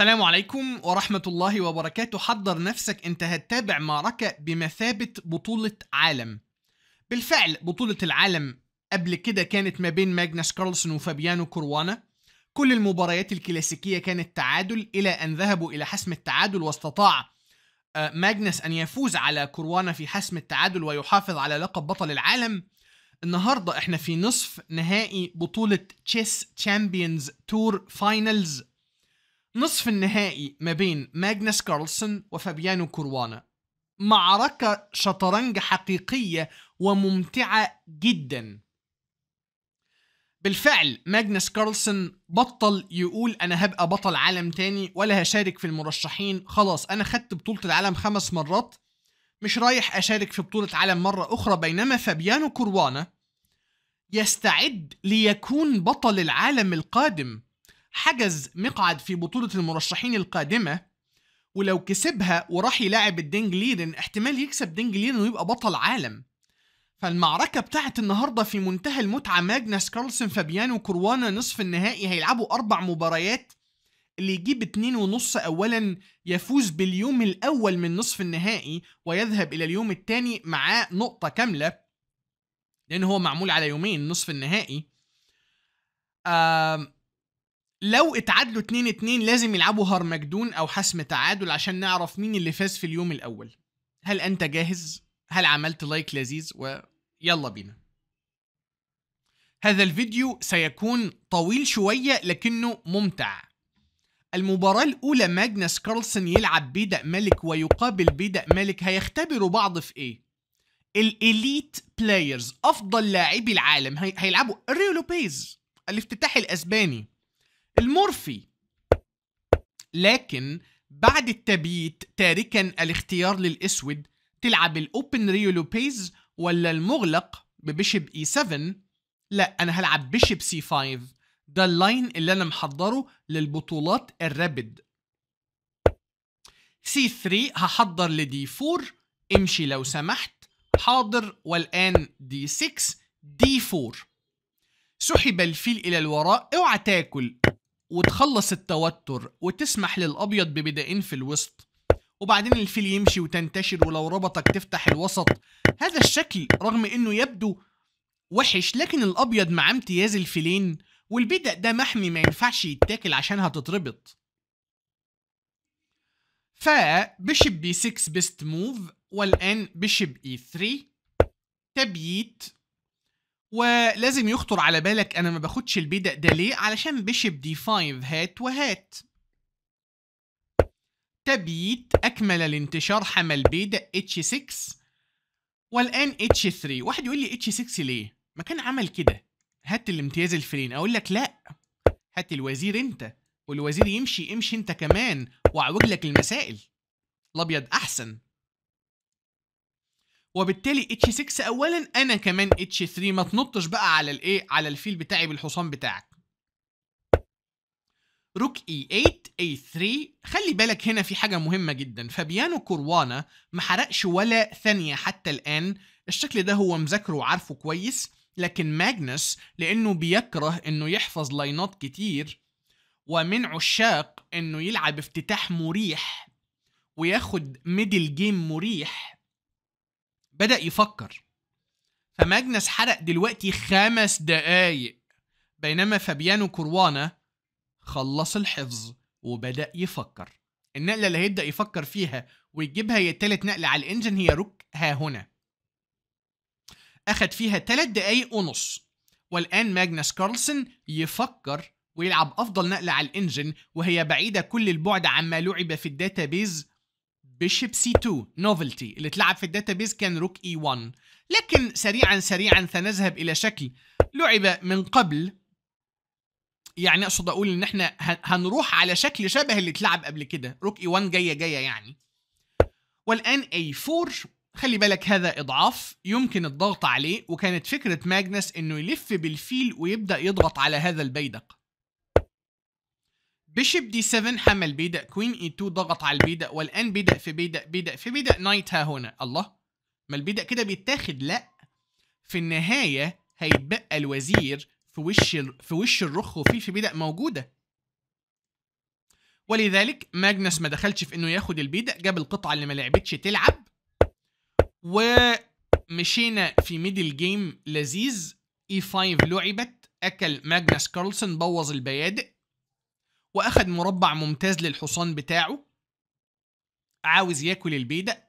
السلام عليكم ورحمة الله وبركاته حضر نفسك انت هتتابع معركة بمثابة بطولة عالم بالفعل بطولة العالم قبل كده كانت ما بين ماجنس كارلسون وفابيانو كروانا كل المباريات الكلاسيكية كانت تعادل إلى أن ذهبوا إلى حسم التعادل واستطاع آه، ماجنس أن يفوز على كروانا في حسم التعادل ويحافظ على لقب بطل العالم النهاردة احنا في نصف نهائي بطولة تشيس تشامبيونز تور فاينلز نصف النهائي ما بين ماجنس كارلسون وفابيانو كوروانا معركة شطرنج حقيقية وممتعة جدا بالفعل ماجنس كارلسون بطل يقول انا هبقى بطل عالم تاني ولا هشارك في المرشحين خلاص انا خدت بطولة العالم خمس مرات مش رايح اشارك في بطولة عالم مرة اخرى بينما فابيانو كوروانا يستعد ليكون بطل العالم القادم حجز مقعد في بطولة المرشحين القادمة ولو كسبها وراح يلاعب الدينج ليدن احتمال يكسب دينج ليدن ويبقى بطل عالم فالمعركة بتاعت النهاردة في منتهى المتعة ماجنس كارلسن فابيانو كروانا نصف النهائي هيلعبوا أربع مباريات اللي يجيب اتنين ونص أولا يفوز باليوم الأول من نصف النهائي ويذهب إلى اليوم الثاني معاه نقطة كاملة لأن هو معمول على يومين نصف النهائي آه لو اتعادلوا 2 2 لازم يلعبوا هرمجدون او حسم تعادل عشان نعرف مين اللي فاز في اليوم الاول هل انت جاهز هل عملت لايك لذيذ ويلا بينا هذا الفيديو سيكون طويل شويه لكنه ممتع المباراة الأولى ماجنس كارلسن يلعب بيدا ملك ويقابل بيدا ملك هيختبروا بعض في إيه؟ الإليت بلايرز أفضل لاعبي العالم هي... هيلعبوا ريو لوبيز الافتتاح الأسباني المورفي لكن بعد التبييت تاركا الاختيار للأسود تلعب الأوبن ريو لوبيز ولا المغلق ببشب اي 7 لا أنا هلعب بشب سي 5 ده اللاين اللي أنا محضره للبطولات الرابد سي 3 هحضر لدي 4 امشي لو سمحت حاضر والآن دي 6 دي 4 سحب الفيل إلى الوراء اوعى تاكل وتخلص التوتر وتسمح للأبيض ببدائين في الوسط وبعدين الفيل يمشي وتنتشر ولو ربطك تفتح الوسط هذا الشكل رغم انه يبدو وحش لكن الابيض مع امتياز الفيلين والبدأ ده محمي ما ينفعش يتاكل عشان هتتربط ف بيشب بي 6 بيست موف والان بيشب اي 3 تبييت ولازم يخطر على بالك انا ما باخدش البيدق ده ليه علشان بيشب دي 5 هات وهات تبييت اكمل الانتشار حمى البيدق اتش 6 والان اتش 3 واحد يقول لي اتش 6 ليه ما كان عمل كده هات الامتياز الفلين اقول لك لا هات الوزير انت والوزير يمشي امشي انت كمان واعوج لك المسائل الابيض احسن وبالتالي اتش 6 اولا انا كمان اتش 3 ما تنطش بقى على الايه على الفيل بتاعي بالحصان بتاعك روك اي 8 اي 3 خلي بالك هنا في حاجه مهمه جدا فابيانو كوروانا ما حرقش ولا ثانيه حتى الان الشكل ده هو مذاكره وعارفه كويس لكن ماجنس لانه بيكره انه يحفظ لاينات كتير ومن عشاق انه يلعب افتتاح مريح وياخد ميدل جيم مريح بدأ يفكر فماجنس حرق دلوقتي خمس دقايق بينما فابيانو كروانا خلص الحفظ وبدأ يفكر النقلة اللي هيبدأ يفكر فيها ويجيبها هي التالت نقلة على الانجن هي روك ها هنا أخد فيها تلات دقايق ونص والآن ماجنس كارلسن يفكر ويلعب أفضل نقلة على الانجن وهي بعيدة كل البعد عما لعب في الداتابيز بيشيب سي 2 نوفلتي اللي اتلعب في الداتا بيز كان روك اي e 1 لكن سريعا سريعا سنذهب الى شكل لعب من قبل يعني اقصد اقول ان احنا هنروح على شكل شبه اللي اتلعب قبل كده روك اي e 1 جايه جايه يعني والان اي 4 خلي بالك هذا اضعاف يمكن الضغط عليه وكانت فكره ماجنس انه يلف بالفيل ويبدا يضغط على هذا البيدق بيشب دي 7 حمل بيدق كوين اي 2 ضغط على البيدق والان بيدق في بيدق بيدق في بيدق نايت ها هنا الله ما البيدق كده بيتاخد لا في النهايه هيتبقى الوزير في وش ال... في وش الرخ وفيه في بيدق موجوده ولذلك ماجنس ما دخلش في انه ياخد البيدق جاب القطعه اللي ما لعبتش تلعب ومشينا في ميدل جيم لذيذ اي e 5 لعبت اكل ماجنس كارلسون بوظ البيادق واخد مربع ممتاز للحصان بتاعه عاوز ياكل البيدق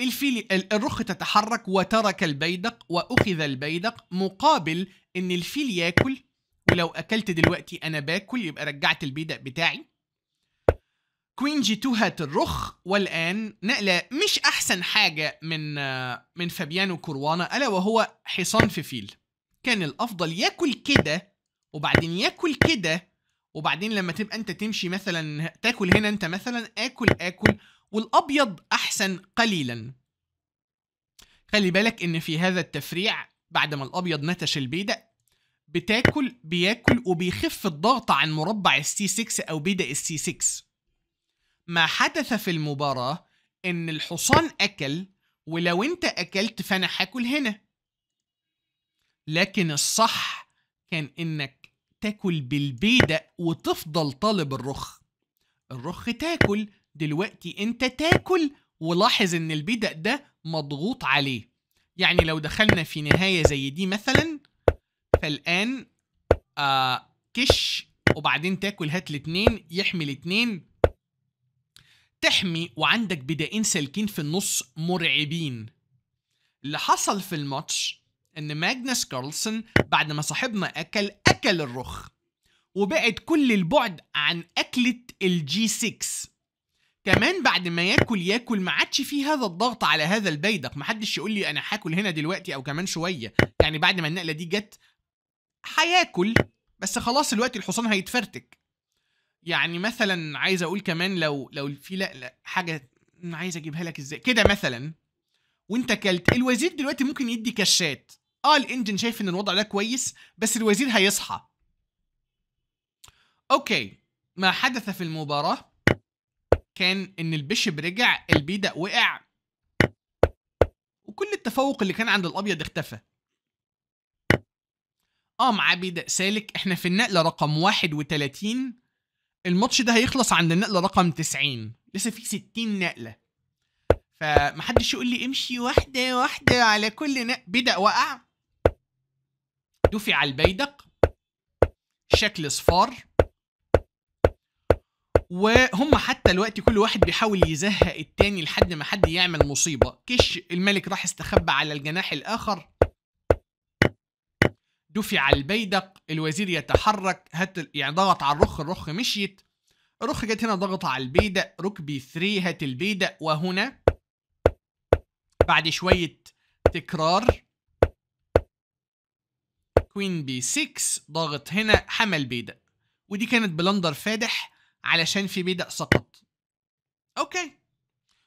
الفيل الرخ تتحرك وترك البيدق واخذ البيدق مقابل ان الفيل ياكل ولو اكلت دلوقتي انا باكل يبقى رجعت البيدق بتاعي كوين جي تو هات الرخ والان نقله مش احسن حاجه من من فابيانو كروانا الا وهو حصان في فيل كان الافضل ياكل كده وبعدين ياكل كده وبعدين لما تبقى انت تمشي مثلا تاكل هنا انت مثلا اكل اكل والابيض احسن قليلا خلي بالك ان في هذا التفريع بعد ما الابيض نتش البيدق بتاكل بياكل وبيخف الضغط عن مربع السي 6 او بيدا السي 6 ما حدث في المباراة ان الحصان اكل ولو انت اكلت فانا هاكل هنا لكن الصح كان انك تاكل بالبيدق وتفضل طالب الرخ الرخ تاكل دلوقتي انت تاكل ولاحظ ان البيدق ده مضغوط عليه يعني لو دخلنا في نهاية زي دي مثلا فالآن آه كش وبعدين تاكل هات الاتنين يحمي الاتنين تحمي وعندك بدائين سالكين في النص مرعبين اللي حصل في الماتش ان ماجنس كارلسون بعد ما صاحبنا اكل اكل الرخ وبعد كل البعد عن اكله الجي 6 كمان بعد ما ياكل ياكل ما عادش في هذا الضغط على هذا البيدق محدش يقول لي انا هاكل هنا دلوقتي او كمان شويه يعني بعد ما النقله دي جت هياكل بس خلاص الوقت الحصان هيتفرتك يعني مثلا عايز اقول كمان لو لو في لا, لا حاجه عايز اجيبها لك ازاي كده مثلا وانت كلت الوزير دلوقتي ممكن يدي كشات اه الانجن شايف ان الوضع ده كويس بس الوزير هيصحى اوكي ما حدث في المباراة كان ان البيشب رجع البيدق وقع وكل التفوق اللي كان عند الابيض اختفى اه مع بيدق سالك احنا في النقلة رقم 31 الماتش ده هيخلص عند النقلة رقم 90 لسه في 60 نقلة فمحدش يقول لي امشي واحدة واحدة على كل نقلة بيدق وقع دفع البيدق شكل صفار وهم حتى الوقت كل واحد بيحاول يزهق التاني لحد ما حد يعمل مصيبة كش الملك راح استخبى على الجناح الآخر دفع البيدق الوزير يتحرك هات يعني ضغط على الرخ الرخ مشيت الرخ جت هنا ضغط على البيدق ركبي ثري هات البيدق وهنا بعد شوية تكرار كوين بي 6 ضاغط هنا حمل بيدق ودي كانت بلندر فادح علشان في بيدق سقط اوكي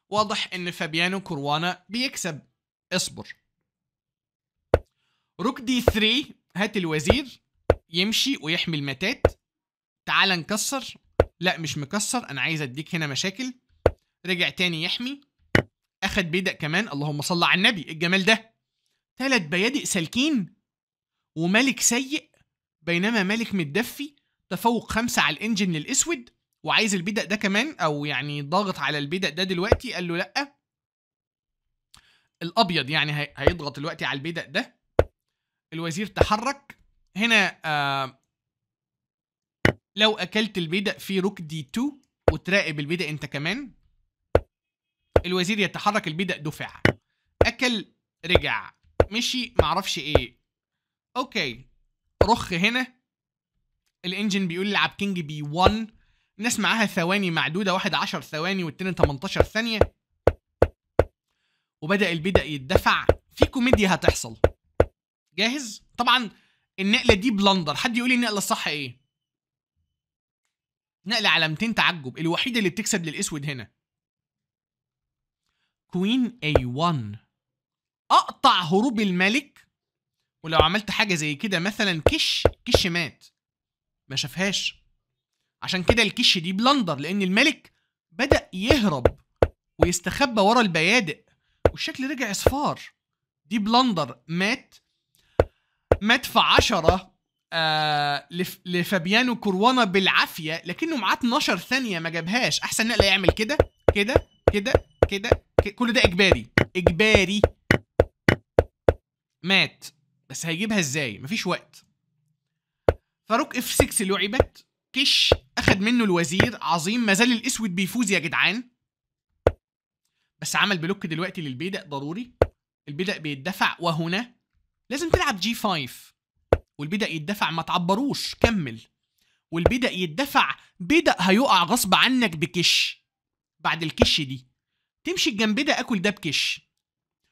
واضح ان فابيانو كروانا بيكسب اصبر روك دي 3 هات الوزير يمشي ويحمي المتات تعال نكسر لا مش مكسر انا عايز اديك هنا مشاكل رجع تاني يحمي اخد بيدق كمان اللهم صل على النبي الجمال ده تلات بيادق سالكين وملك سيء بينما ملك متدفي تفوق خمسة على الانجن الاسود وعايز البدأ ده كمان او يعني ضاغط على البدأ ده دلوقتي قال له لأ الابيض يعني هيضغط دلوقتي على البدأ ده الوزير تحرك هنا آه لو اكلت البدأ في روك دي 2 وتراقب البدأ انت كمان الوزير يتحرك البدأ دفع اكل رجع مشي معرفش ايه اوكي رخ هنا الانجن بيقول العب كينج بي 1 الناس معاها ثواني معدوده واحد 10 ثواني والتاني 18 ثانيه وبدا البدا يتدفع في كوميديا هتحصل جاهز طبعا النقله دي بلندر حد يقول لي النقله الصح ايه نقله علامتين تعجب الوحيده اللي بتكسب للاسود هنا كوين اي 1 اقطع هروب الملك ولو عملت حاجه زي كده مثلا كش كش مات ما شافهاش عشان كده الكش دي بلندر لان الملك بدا يهرب ويستخبى ورا البيادق والشكل رجع اصفار دي بلندر مات مات في عشرة آه لف لفابيانو كروانا بالعافيه لكنه معاه 12 ثانيه ما جابهاش احسن نقله يعمل كده كده كده كده كل ده اجباري اجباري مات بس هيجيبها ازاي مفيش وقت فاروق اف 6 لعبت كش اخد منه الوزير عظيم ما زال الاسود بيفوز يا جدعان بس عمل بلوك دلوقتي للبيدق ضروري البيدق بيتدفع وهنا لازم تلعب جي 5 والبيدق يتدفع ما تعبروش كمل والبيدق يتدفع بيدق هيقع غصب عنك بكش بعد الكش دي تمشي الجنب ده اكل ده بكش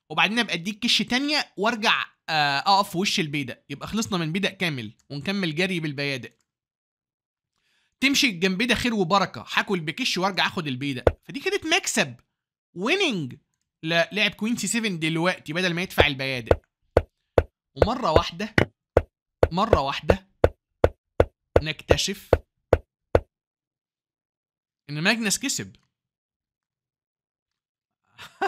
وبعدين ابقى اديك كش تانية وارجع آه، اقف في وش البيدق يبقى خلصنا من بيدق كامل ونكمل جري بالبيادق تمشي جنب خير وبركه هاكل بكش وارجع اخد البيدق فدي كانت مكسب ويننج لعب كوين سي 7 دلوقتي بدل ما يدفع البيادق ومره واحده مره واحده نكتشف ان ماجنس كسب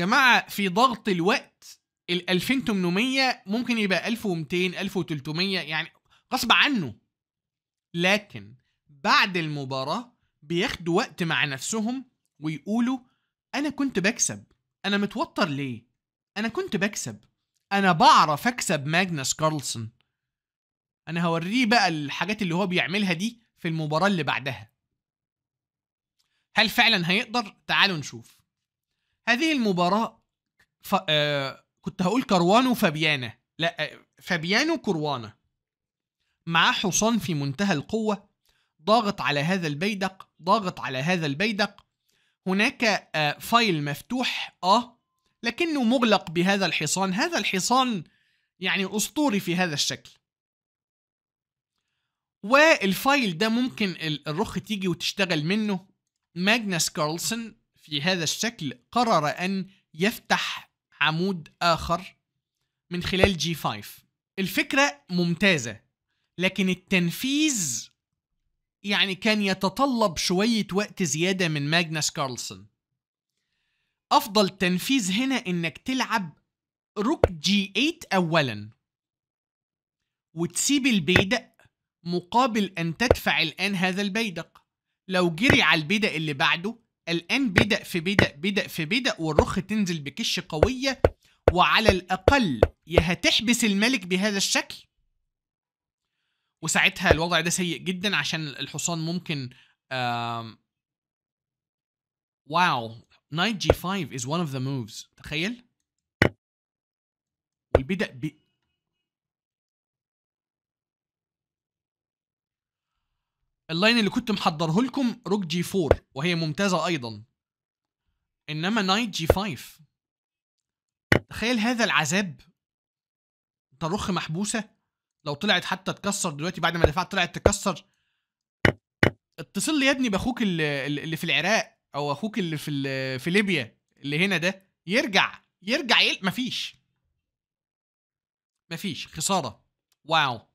جماعه في ضغط الوقت ال 2800 ممكن يبقى 1200 1300 يعني غصب عنه لكن بعد المباراة بياخدوا وقت مع نفسهم ويقولوا أنا كنت بكسب أنا متوتر ليه أنا كنت بكسب أنا بعرف أكسب ماجنس كارلسون أنا هوريه بقى الحاجات اللي هو بيعملها دي في المباراة اللي بعدها هل فعلا هيقدر؟ تعالوا نشوف هذه المباراة ف... آه كنت هقول كروانو فابيانا لا فابيانو كروانا معاه حصان في منتهى القوة ضاغط على هذا البيدق ضاغط على هذا البيدق هناك آه، فايل مفتوح اه لكنه مغلق بهذا الحصان هذا الحصان يعني اسطوري في هذا الشكل والفايل ده ممكن الرخ تيجي وتشتغل منه ماجنس كارلسون في هذا الشكل قرر ان يفتح عمود آخر من خلال جي 5 الفكرة ممتازة لكن التنفيذ يعني كان يتطلب شوية وقت زيادة من ماجنس كارلسون أفضل تنفيذ هنا إنك تلعب روك جي 8 أولا وتسيب البيدق مقابل أن تدفع الآن هذا البيدق لو جري على البيدق اللي بعده الآن بدأ في بدأ بدأ في بدأ والرخ تنزل بكش قوية وعلى الأقل يا هتحبس الملك بهذا الشكل وساعتها الوضع ده سيء جدا عشان الحصان ممكن آم... واو نايت جي 5 is one of the moves تخيل والبدأ ب... اللاين اللي كنت محضره لكم روك جي 4 وهي ممتازه ايضا انما نايت جي 5 تخيل هذا العذاب ترخ محبوسه لو طلعت حتى تكسر دلوقتي بعد ما دفعت طلعت تكسر اتصل لي يا ابني باخوك اللي في العراق او اخوك اللي في في ليبيا اللي هنا ده يرجع يرجع يل... مفيش مفيش خساره واو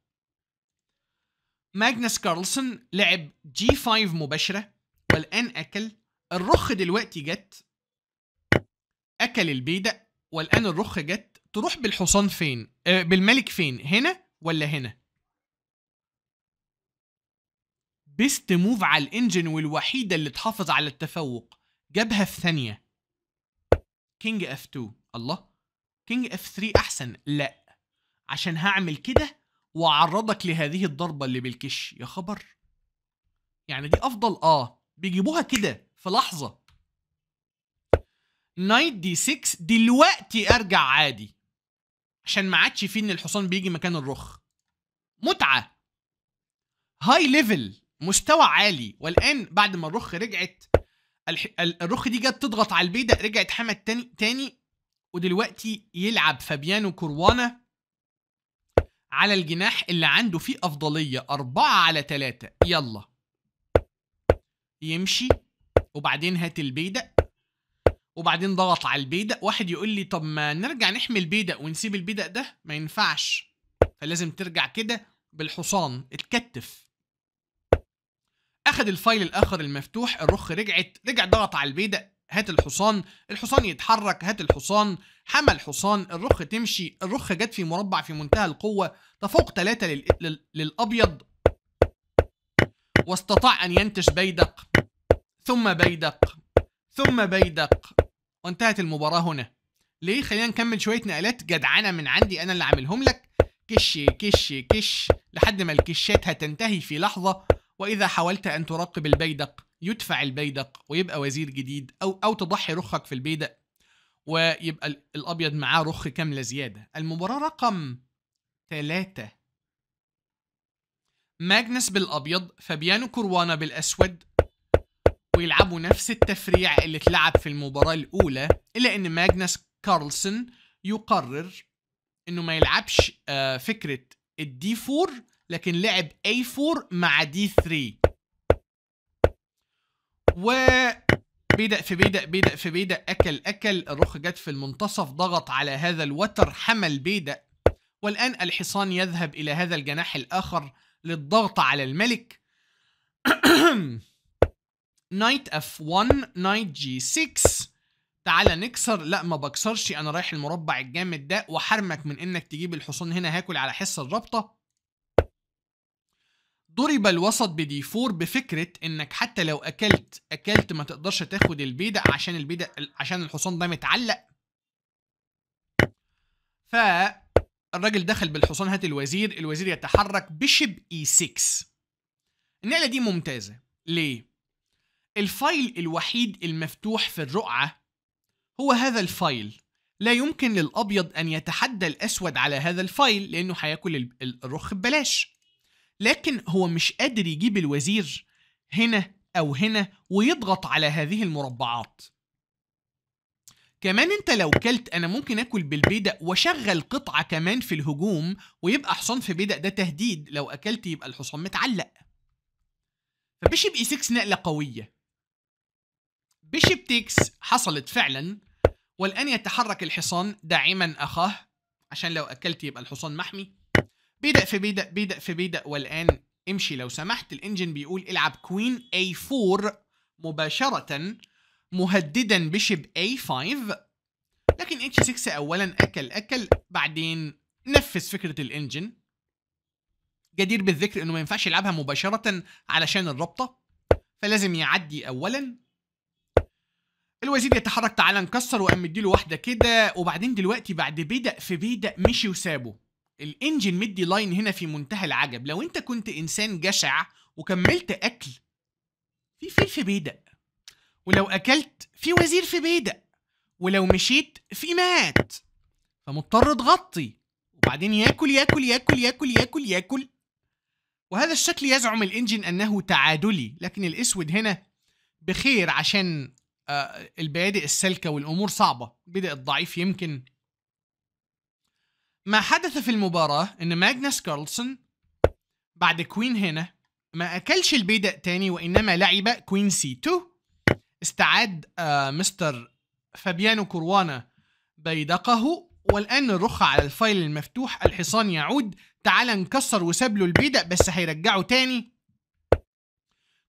ماجنس كارلسون لعب جي 5 مباشره والان اكل الرخ دلوقتي جت اكل البيدق والان الرخ جت تروح بالحصان فين آه بالملك فين هنا ولا هنا بيست موف على الانجن والوحيده اللي تحافظ على التفوق جابها في ثانيه كينج اف 2 الله كينج اف 3 احسن لا عشان هعمل كده وعرضك لهذه الضربه اللي بالكش يا خبر يعني دي افضل اه بيجيبوها كده في لحظه نايت دي 6 دلوقتي ارجع عادي عشان ما عادش فيه ان الحصان بيجي مكان الرخ متعه هاي ليفل مستوى عالي والان بعد ما الرخ رجعت الرخ دي جت تضغط على البيدق رجعت حمد تاني تاني ودلوقتي يلعب فابيانو كروانا على الجناح اللي عنده فيه أفضلية أربعة على تلاتة يلا يمشي وبعدين هات البيدق وبعدين ضغط على البيدق واحد يقول لي طب ما نرجع نحمي البيدق ونسيب البيدق ده ما ينفعش فلازم ترجع كده بالحصان اتكتف اخد الفايل الاخر المفتوح الرخ رجعت رجع ضغط على البيدق هات الحصان الحصان يتحرك هات الحصان حمى الحصان الرخ تمشي الرخ جت في مربع في منتهى القوة تفوق ثلاثة لل... لل... للأبيض واستطاع أن ينتش بيدق ثم بيدق ثم بيدق وانتهت المباراة هنا ليه خلينا نكمل شوية نقلات جدعانة من عندي أنا اللي عاملهم لك كش كش كش لحد ما الكشات هتنتهي في لحظة وإذا حاولت أن تراقب البيدق يدفع البيدق ويبقى وزير جديد او او تضحي رخك في البيدق ويبقى الابيض معاه رخ كامله زياده المباراه رقم ثلاثة ماجنس بالابيض فابيانو كروانا بالاسود ويلعبوا نفس التفريع اللي اتلعب في المباراه الاولى الا ان ماجنس كارلسون يقرر انه ما يلعبش آه، فكره الدي 4 لكن لعب اي 4 مع دي 3 و بيدق في بيدق بيدق في بيدق اكل اكل الرخ جت في المنتصف ضغط على هذا الوتر حمل بيدق والان الحصان يذهب الى هذا الجناح الاخر للضغط على الملك نايت اف 1 نايت جي 6 تعالى نكسر لا ما بكسرش انا رايح المربع الجامد ده وحرمك من انك تجيب الحصان هنا هاكل على حس الرابطه ضرب الوسط بدي 4 بفكره انك حتى لو اكلت اكلت ما تقدرش تاخد البيدا عشان البيدا عشان الحصان ده متعلق ف الراجل دخل بالحصان هات الوزير الوزير يتحرك بشب اي 6 النقله دي ممتازه ليه الفايل الوحيد المفتوح في الرقعه هو هذا الفايل لا يمكن للابيض ان يتحدى الاسود على هذا الفايل لانه هياكل الرخ ببلاش لكن هو مش قادر يجيب الوزير هنا أو هنا ويضغط على هذه المربعات كمان انت لو كلت انا ممكن اكل بالبيدق واشغل قطعة كمان في الهجوم ويبقى حصان في بيدق ده تهديد لو اكلت يبقى الحصان متعلق فبيشب اي 6 نقلة قوية بيشب تيكس حصلت فعلا والان يتحرك الحصان داعما اخاه عشان لو اكلت يبقى الحصان محمي بيدق في بيدق بيدق في بيدق والان امشي لو سمحت الانجن بيقول العب كوين a 4 مباشرة مهددا بشب a 5 لكن اتش 6 اولا اكل اكل بعدين نفذ فكرة الانجن جدير بالذكر انه ما ينفعش يلعبها مباشرة علشان الرابطة فلازم يعدي اولا الوزير يتحرك تعالى نكسر وقام مديله واحده كده وبعدين دلوقتي بعد بيدق في بيدق مشي وسابه الانجن مدي لاين هنا في منتهى العجب لو انت كنت انسان جشع وكملت اكل في فيل في بيدق ولو اكلت في وزير في بيدق ولو مشيت في مات فمضطر تغطي وبعدين ياكل ياكل ياكل ياكل ياكل ياكل وهذا الشكل يزعم الانجن انه تعادلي لكن الاسود هنا بخير عشان آه، البادئ السالكه والامور صعبه بدأ الضعيف يمكن ما حدث في المباراة ان ماجنس كارلسون بعد كوين هنا ما اكلش البيدق تاني وانما لعب كوين سي 2 استعاد آه مستر فابيانو كروانا بيدقه والان الرخ على الفايل المفتوح الحصان يعود تعال نكسر وساب له البيدق بس هيرجعه تاني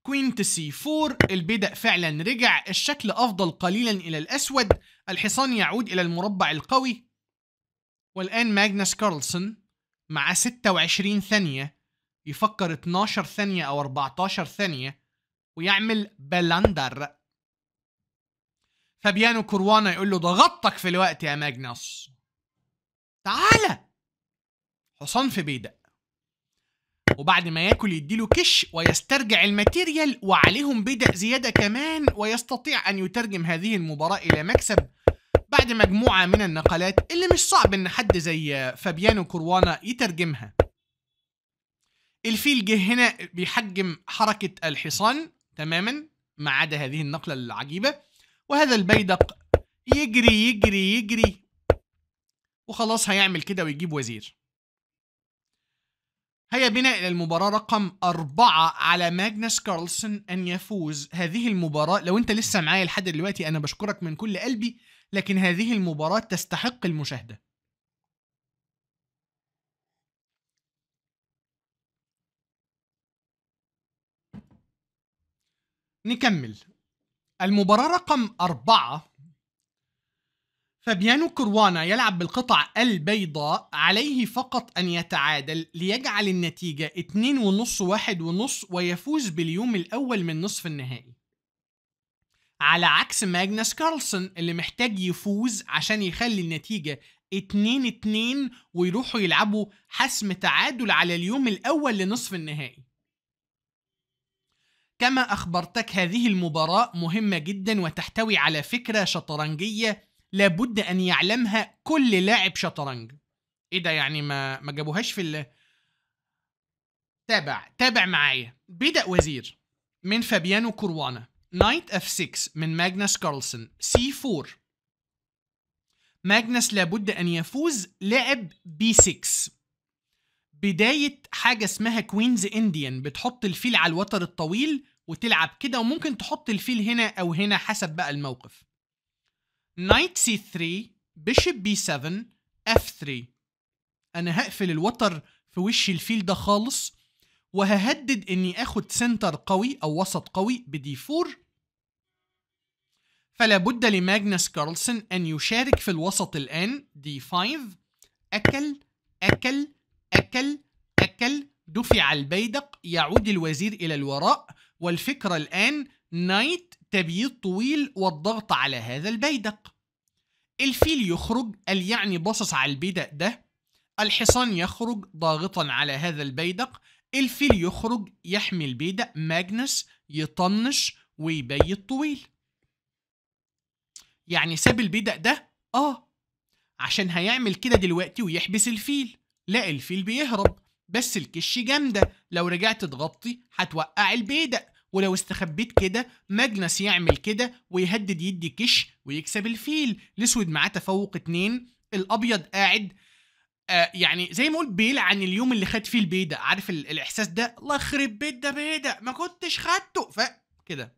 كوين تو سي 4 البيدق فعلا رجع الشكل افضل قليلا الى الاسود الحصان يعود الى المربع القوي والآن ماجنس كارلسون مع 26 ثانية يفكر 12 ثانية أو 14 ثانية ويعمل بلندر فابيانو كروانا يقول له ضغطتك في الوقت يا ماجنس تعالى حصان في بيدق وبعد ما ياكل يديله كش ويسترجع الماتيريال وعليهم بدأ زيادة كمان ويستطيع أن يترجم هذه المباراة إلى مكسب بعد مجموعة من النقلات اللي مش صعب إن حد زي فابيانو كروانا يترجمها الفيل جه هنا بيحجم حركة الحصان تماما ما عدا هذه النقلة العجيبة وهذا البيدق يجري يجري يجري وخلاص هيعمل كده ويجيب وزير هيا بنا إلى المباراة رقم أربعة على ماجنس كارلسون أن يفوز هذه المباراة لو أنت لسه معايا لحد دلوقتي أنا بشكرك من كل قلبي لكن هذه المباراة تستحق المشاهدة نكمل المباراة رقم أربعة فابيانو كروانا يلعب بالقطع البيضاء عليه فقط أن يتعادل ليجعل النتيجة 2.5 1.5 ويفوز باليوم الأول من نصف النهائي على عكس ماجنس كارلسون اللي محتاج يفوز عشان يخلي النتيجة 2 2 ويروحوا يلعبوا حسم تعادل على اليوم الأول لنصف النهائي كما أخبرتك هذه المباراة مهمة جدا وتحتوي على فكرة شطرنجية لابد أن يعلمها كل لاعب شطرنج إيه ده يعني ما, ما جابوهاش في ال... تابع تابع معايا بدأ وزير من فابيانو كروانا نايت اف 6 من ماجنس كارلسون سي 4 ماجنس لابد أن يفوز لعب بي 6 بداية حاجة اسمها كوينز انديان بتحط الفيل على الوتر الطويل وتلعب كده وممكن تحط الفيل هنا أو هنا حسب بقى الموقف نايت سي 3 بيشب بي 7 اف 3 أنا هقفل الوتر في وش الفيل ده خالص وههدد اني اخد سنتر قوي او وسط قوي بدي 4 فلا بد لماجنس كارلسون ان يشارك في الوسط الان دي 5 اكل اكل اكل اكل دفع البيدق يعود الوزير الى الوراء والفكره الان نايت تبييض طويل والضغط على هذا البيدق الفيل يخرج اليعني باصص على البيدق ده الحصان يخرج ضاغطا على هذا البيدق الفيل يخرج يحمي البيدا ماجنس يطنش ويبيت طويل يعني ساب البيدق ده اه عشان هيعمل كده دلوقتي ويحبس الفيل لا الفيل بيهرب بس الكش جامدة لو رجعت تغطي هتوقع البيدق ولو استخبيت كده ماجنس يعمل كده ويهدد يدي كش ويكسب الفيل الاسود معاه تفوق اتنين الابيض قاعد آه، يعني زي ما قلت بيلعن اليوم اللي خد فيه البيدة عارف الاحساس ده الله يخرب بيت ده بيدة ما كنتش خدته ف كده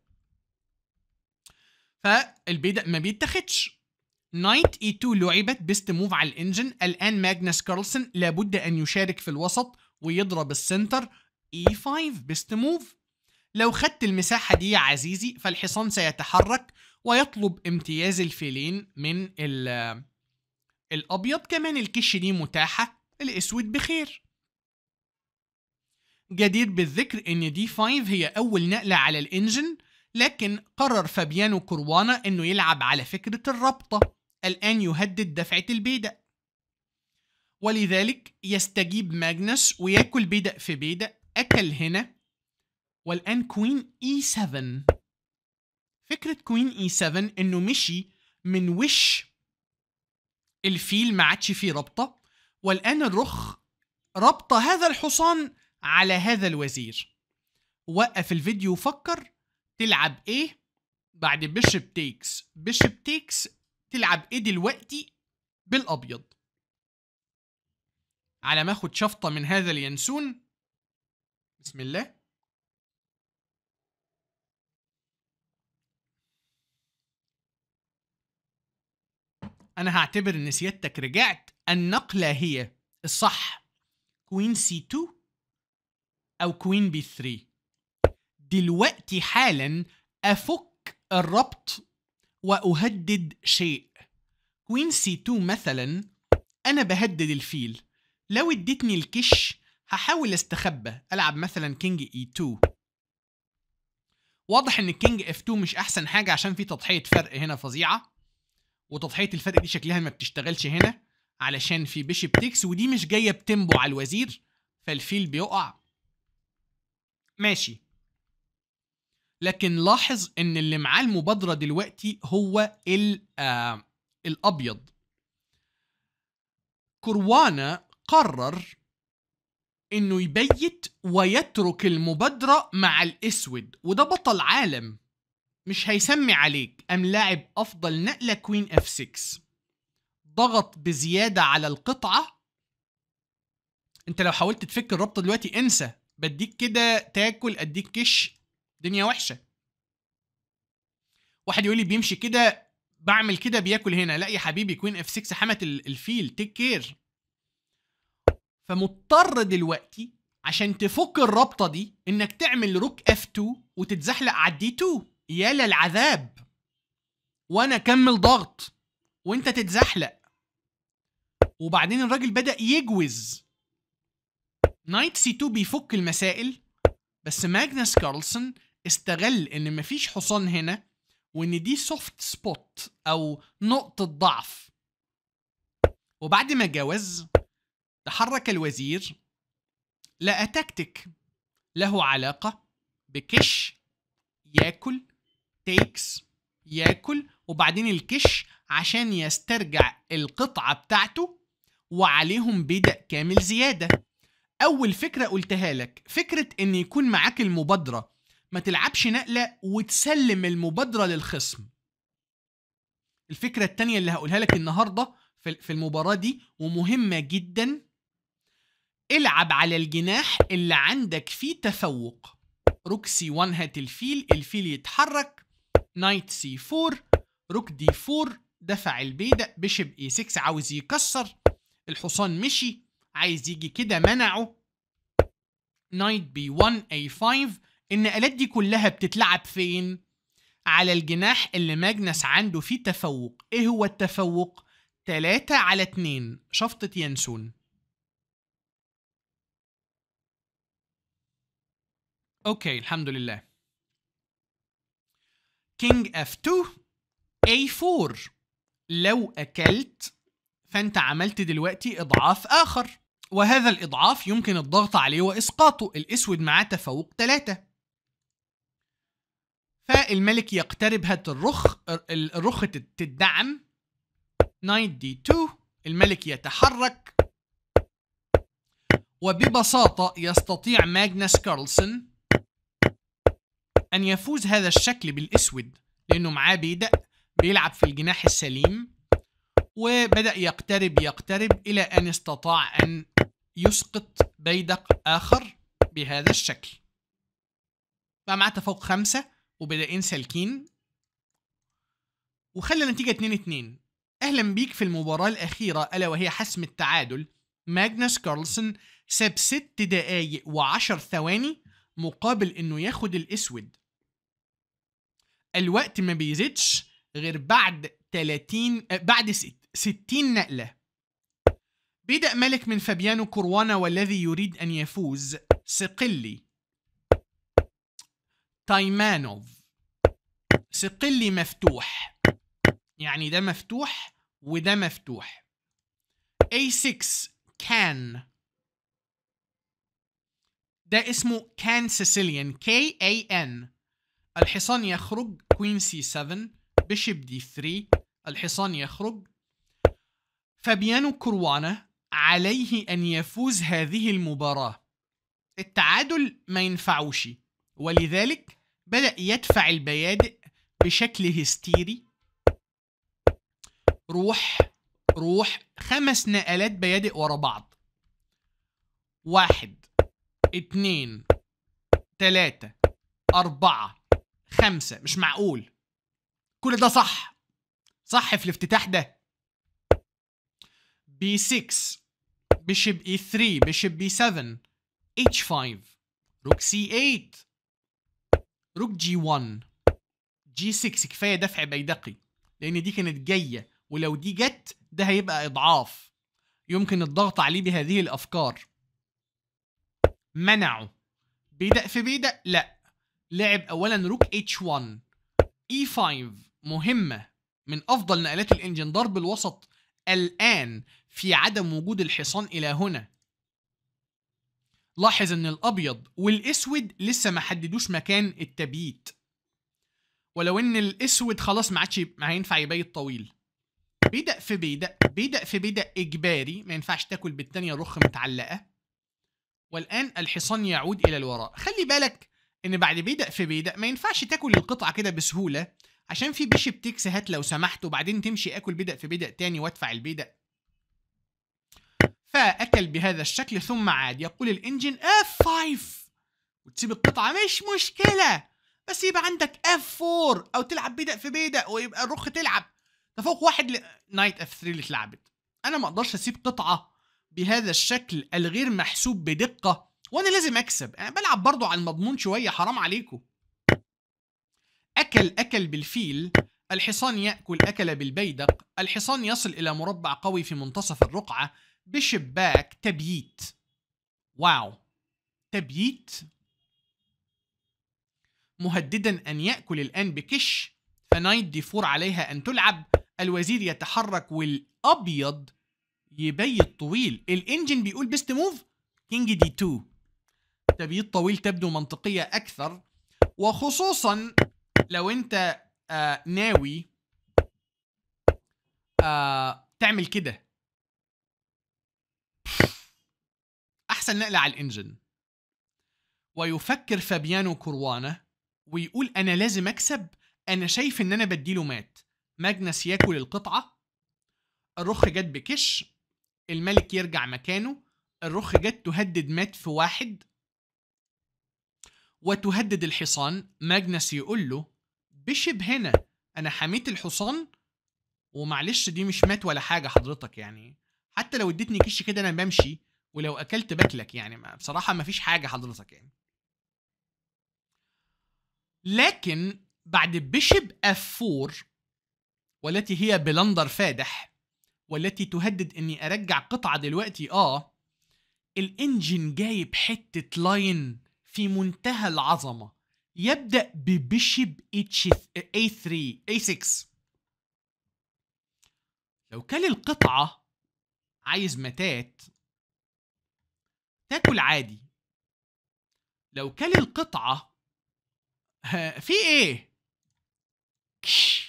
فالبيدة ما بيتاخدش نايت اي 2 لعبت بيست موف على الانجن الان ماجنس كارلسون لابد ان يشارك في الوسط ويضرب السنتر اي 5 بيست موف لو خدت المساحه دي يا عزيزي فالحصان سيتحرك ويطلب امتياز الفيلين من ال الأبيض كمان الكش دي متاحة الأسود بخير جدير بالذكر إن دي 5 هي أول نقلة على الإنجن لكن قرر فابيانو كروانا إنه يلعب على فكرة الرابطة الآن يهدد دفعة البيدق ولذلك يستجيب ماجنس وياكل بيدق في بيدق أكل هنا والآن كوين e 7 فكرة كوين e 7 إنه مشي من وش الفيل ما عادش فيه رابطه والان الرخ ربط هذا الحصان على هذا الوزير وقف الفيديو وفكر تلعب ايه بعد بيشب تيكس بيشب تيكس تلعب ايه دلوقتي بالابيض على ما اخد شفطه من هذا اليانسون بسم الله انا هعتبر ان سيادتك رجعت النقله هي الصح كوين سي 2 او كوين بي 3 دلوقتي حالا افك الربط واهدد شيء كوين سي 2 مثلا انا بهدد الفيل لو اديتني الكش هحاول استخبى العب مثلا كينج اي 2 واضح ان كينج اف 2 مش احسن حاجه عشان في تضحيه فرق هنا فظيعه وتضحيه الفرق دي شكلها ما بتشتغلش هنا علشان في بيشب تكس ودي مش جايه بتمبو على الوزير فالفيل بيقع ماشي لكن لاحظ ان اللي معاه المبادره دلوقتي هو ال آه الابيض كروانا قرر انه يبيت ويترك المبادره مع الاسود وده بطل عالم مش هيسمي عليك قام لاعب افضل نقله كوين اف 6 ضغط بزياده على القطعه انت لو حاولت تفك الرابطه دلوقتي انسى بديك كده تاكل اديك كش دنيا وحشه واحد يقول لي بيمشي كده بعمل كده بياكل هنا لا يا حبيبي كوين اف 6 حمت الفيل تيك كير فمضطر دلوقتي عشان تفك الرابطه دي انك تعمل روك اف 2 وتتزحلق على الدي 2 يا للعذاب وانا اكمل ضغط وانت تتزحلق وبعدين الراجل بدا يجوز نايت سي 2 بيفك المسائل بس ماجنس كارلسون استغل ان مفيش حصان هنا وان دي سوفت سبوت او نقطه ضعف وبعد ما جوز تحرك الوزير لقى تكتك له علاقه بكش ياكل takes ياكل وبعدين الكش عشان يسترجع القطعة بتاعته وعليهم بدأ كامل زيادة أول فكرة قلتها لك فكرة إن يكون معاك المبادرة ما تلعبش نقلة وتسلم المبادرة للخصم الفكرة التانية اللي هقولها لك النهاردة في المباراة دي ومهمة جدا العب على الجناح اللي عندك فيه تفوق روكسي وان هات الفيل الفيل يتحرك نايت سي 4 روك دي 4 دفع البيدق بشب اي 6 عاوز يكسر الحصان مشي عايز يجي كده منعه نايت بي 1 اي 5 النقلات دي كلها بتتلعب فين على الجناح اللي ماجنس عنده فيه تفوق ايه هو التفوق 3 على 2 شفطة ينسون اوكي الحمد لله كينج اف 2 اي 4 لو أكلت فأنت عملت دلوقتي إضعاف آخر وهذا الإضعاف يمكن الضغط عليه وإسقاطه الأسود معاه تفوق 3 فالملك يقترب هات الرخ الرخ تدعم نايت دي 2 الملك يتحرك وببساطة يستطيع ماجنس كارلسون أن يفوز هذا الشكل بالأسود لأنه معاه بيدق بيلعب في الجناح السليم وبدأ يقترب يقترب إلى أن استطاع أن يسقط بيدق آخر بهذا الشكل بقى معاه تفوق خمسة وبدأين سالكين وخلى النتيجة 2 2 أهلا بيك في المباراة الأخيرة ألا وهي حسم التعادل ماجنس كارلسون ساب ست دقايق وعشر ثواني مقابل انه ياخد الاسود الوقت ما بيزيدش غير بعد 30 آه، بعد 60 نقله بدأ ملك من فابيانو كروانا والذي يريد أن يفوز سقلي تايمانوف سقلي مفتوح يعني ده مفتوح وده مفتوح A6 كان ده اسمه كان سيسيليان كي اي ان الحصان يخرج كوين سي 7 بيشب دي 3 الحصان يخرج فابيانو كروانا عليه أن يفوز هذه المباراة التعادل ما ينفعوش ولذلك بدأ يدفع البيادق بشكل هستيري روح روح خمس نقلات بيادق ورا بعض واحد اتنين تلاتة أربعة خمسة مش معقول كل ده صح صح في الافتتاح ده بي 6 بيشب اي 3 بيشب بي 7 اتش 5 روك سي 8 روك جي 1 جي 6 كفايه دفع بيدقي لان دي كانت جايه ولو دي جت ده هيبقى اضعاف يمكن الضغط عليه بهذه الافكار منعه بيدق في بيدق لا لعب اولا روك h1 e5 مهمه من افضل نقلات الانجن ضرب الوسط الان في عدم وجود الحصان الى هنا لاحظ ان الابيض والاسود لسه ما حددوش مكان التبييت ولو ان الاسود خلاص ما عادش ما هينفع يبيت طويل بيدق في بيدق بيدق في بيدق اجباري ما ينفعش تاكل بالثانيه رخ متعلقه والان الحصان يعود الى الوراء خلي بالك ان بعد بيدا في بيدا ما ينفعش تاكل القطعه كده بسهوله عشان في بيشب تكس هات لو سمحت وبعدين تمشي اكل بيدا في بيدا تاني وادفع البيدا فاكل بهذا الشكل ثم عاد يقول الانجن اف 5 وتسيب القطعه مش مشكله بس يبقى عندك اف 4 او تلعب بيدا في بيدا ويبقى الرخ تلعب ده فوق واحد ل... نايت اف 3 اللي اتلعبت انا ما اقدرش اسيب قطعه بهذا الشكل الغير محسوب بدقة وأنا لازم أكسب أنا بلعب برضو على المضمون شوية حرام عليكم أكل أكل بالفيل الحصان يأكل أكل بالبيدق الحصان يصل إلى مربع قوي في منتصف الرقعة بشباك تبييت واو تبييت مهددا أن يأكل الآن بكش فنايت دي فور عليها أن تلعب الوزير يتحرك والأبيض يبيت طويل الانجن بيقول بيست موف كينج دي 2 تبييت طويل تبدو منطقية أكثر وخصوصا لو أنت آه ناوي آه تعمل كده أحسن نقلة على الإنجن ويفكر فابيانو كروانا ويقول أنا لازم أكسب أنا شايف إن أنا بديله مات ماجنس ياكل القطعة الرخ جت بكش الملك يرجع مكانه الرخ جت تهدد مات في واحد وتهدد الحصان ماجنس يقول له بشب هنا انا حميت الحصان ومعلش دي مش مات ولا حاجه حضرتك يعني حتى لو اديتني كش كده انا بمشي ولو اكلت باكلك يعني ما بصراحه ما فيش حاجه حضرتك يعني لكن بعد بيشب اف 4 والتي هي بلندر فادح والتي تهدد اني ارجع قطعه دلوقتي اه الانجن جايب حته لاين في منتهى العظمه يبدا ببيشب اتش اي 3 اي 6 لو كل القطعه عايز متات تاكل عادي لو كل القطعه في ايه كش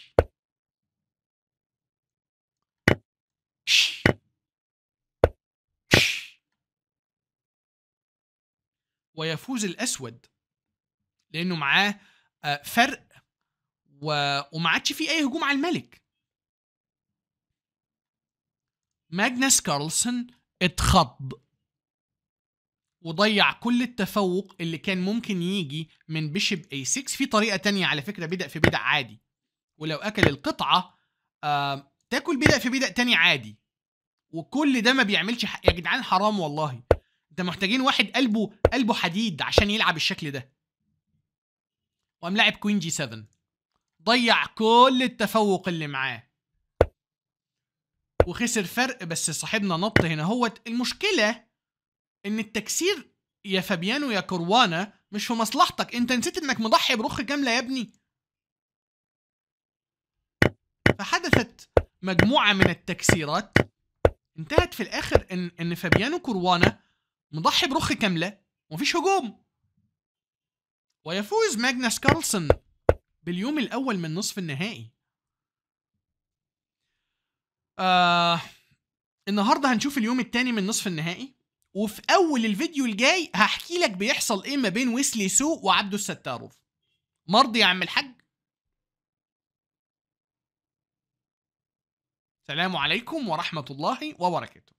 ويفوز الاسود لانه معاه آه، فرق و... وما عادش في اي هجوم على الملك ماجنس كارلسون اتخض وضيع كل التفوق اللي كان ممكن يجي من بيشب اي 6 في طريقه تانية على فكره بدأ في بدأ عادي ولو اكل القطعه آه تاكل بدأ في بدأ تاني عادي وكل ده ما بيعملش حق يا جدعان حرام والله ده محتاجين واحد قلبه قلبه حديد عشان يلعب الشكل ده وقام لاعب كوين جي 7 ضيع كل التفوق اللي معاه وخسر فرق بس صاحبنا نط هنا هوت المشكله ان التكسير يا فابيانو يا كروانا مش في مصلحتك انت نسيت انك مضحي برخ كامله يا ابني فحدثت مجموعه من التكسيرات انتهت في الاخر ان ان فابيانو كروانا مضحي برخ كامله ومفيش هجوم ويفوز ماجنس كارلسن باليوم الاول من نصف النهائي آه النهارده هنشوف اليوم الثاني من نصف النهائي وفي اول الفيديو الجاي هحكي لك بيحصل ايه ما بين ويسلي سو وعبدو الستاروف مرضي يا عم الحاج السلام عليكم ورحمه الله وبركاته